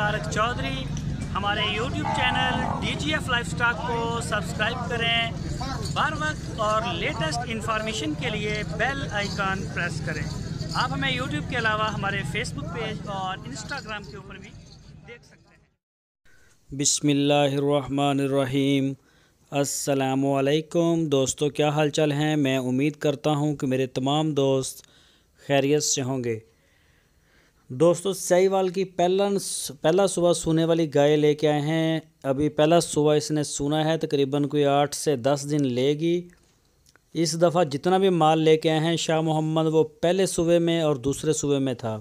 طارق چودری ہمارے YouTube channel D G F life stock کو subscribe کریں بار وقت اور لیٹسٹ انفارمیشن کے لیے بیل آئیکن پریس کریں آپ ہمیں یوٹیوب کے علاوہ ہمارے فیس بک پیج اور انسٹاگرام کے اوپر بھی دیکھ سکتے ہیں بسم اللہ الرحمن الرحیم السلام علیکم دوستو کیا حال چل ہیں میں امید کرتا ہوں کہ میرے تمام دوست خیریت سے ہوں گے دوستو سہی وال پہلا پہلا صبح سونے والی گائے لے کے آئے ہیں ابھی پہلا صبح اس نے سونا ہے تقریباً کوئی آٹھ سے دس دن لے گی اس دفعہ جتنا بھی مال لے کے آئے ہیں شاہ محمد وہ پہلے صبح میں اور دوسرے صبح میں تھا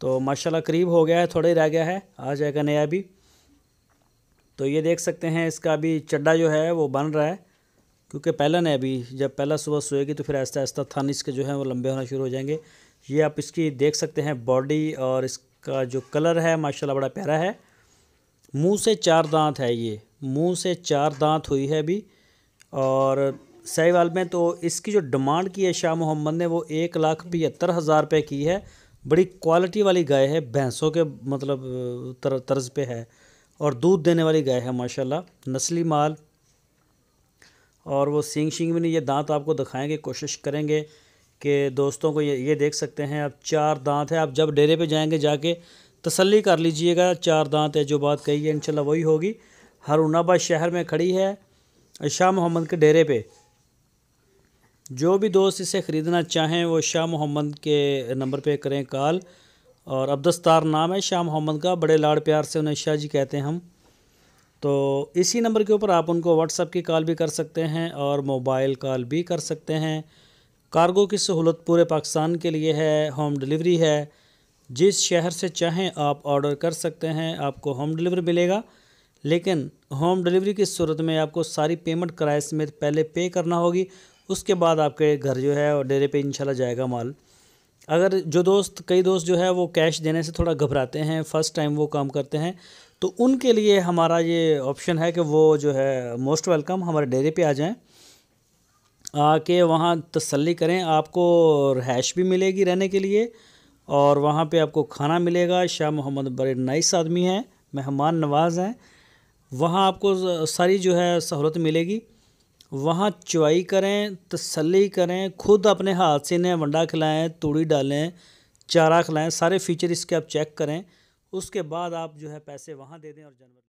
تو ماشاءاللہ قریب ہو گیا ہے تھوڑا ہی رہ گیا ہے آ جائے گا نیا بھی تو یہ دیکھ سکتے ہیں اس کا ابھی چڈا جو ہے وہ بن رہا ہے کیونکہ پہلا نیا ابھی جب پہلا صبح سوئے گی تو پھر آہستہ آہستہ تھانس کے جو ہیں وہ لمبے ہونا شروع ہو جائیں گے یہ آپ اس کی دیکھ سکتے ہیں باڈی اور اس کا جو کلر ہے ماشاءاللہ بڑا پیارا ہے منہ سے چار دانت ہے یہ منہ سے چار دانت ہوئی ہے ابھی اور صحیح میں تو اس کی جو ڈیمانڈ کی ہے شاہ محمد نے وہ ایک لاکھ پہتر ہزار پہ کی ہے بڑی کوالٹی والی گائے ہے بھینسوں کے مطلب طرز پہ ہے اور دودھ دینے والی گائے ہے ماشاءاللہ نسلی مال اور وہ سینگ شینگ بھی نہیں یہ دانت آپ کو دکھائیں گے کوشش کریں گے کہ دوستوں کو یہ دیکھ سکتے ہیں اب چار دانت ہے آپ جب ڈیرے پہ جائیں گے جا کے تسلی کر لیجئے گا چار دانت ہے جو بات کہی ہے انشاءاللہ وہی ہوگی ہرون آباد شہر میں کھڑی ہے شاہ محمد کے ڈیرے پہ جو بھی دوست اسے خریدنا چاہیں وہ شاہ محمد کے نمبر پہ کریں کال اور اب دستار نام ہے شاہ محمد کا بڑے لاڑ پیار سے انہیں شاہ جی کہتے ہیں ہم تو اسی نمبر کے اوپر آپ ان کو اپ کی کال بھی کر سکتے ہیں اور موبائل کال بھی کر سکتے ہیں کارگو کی سہولت پورے پاکستان کے لیے ہے ہوم ڈلیوری ہے جس شہر سے چاہیں آپ آرڈر کر سکتے ہیں آپ کو ہوم ڈلیوری ملے گا لیکن ہوم ڈلیوری کی صورت میں آپ کو ساری پیمنٹ کرائے سمیت پہلے پے کرنا ہوگی اس کے بعد آپ کے گھر جو ہے ڈیرے پہ انشاءاللہ جائے گا مال اگر جو دوست کئی دوست جو ہے وہ کیش دینے سے تھوڑا گھبراتے ہیں فرسٹ ٹائم وہ کام کرتے ہیں تو ان کے لیے ہمارا یہ آپشن ہے کہ وہ جو ہے موسٹ ویلکم ہمارے ڈیرے پہ آ جائیں آ کے وہاں تسلی کریں آپ کو رہیش بھی ملے گی رہنے کے لیے اور وہاں پہ آپ کو کھانا ملے گا شاہ محمد بڑے نائس آدمی ہیں مہمان نواز ہیں وہاں آپ کو ساری جو ہے سہولت ملے گی وہاں چوائی کریں تسلی کریں خود اپنے ہاتھ سے انہیں ونڈا کھلائیں توڑی ڈالیں چارہ کھلائیں سارے فیچر اس کے آپ چیک کریں اس کے بعد آپ جو ہے پیسے وہاں دے دیں اور جانور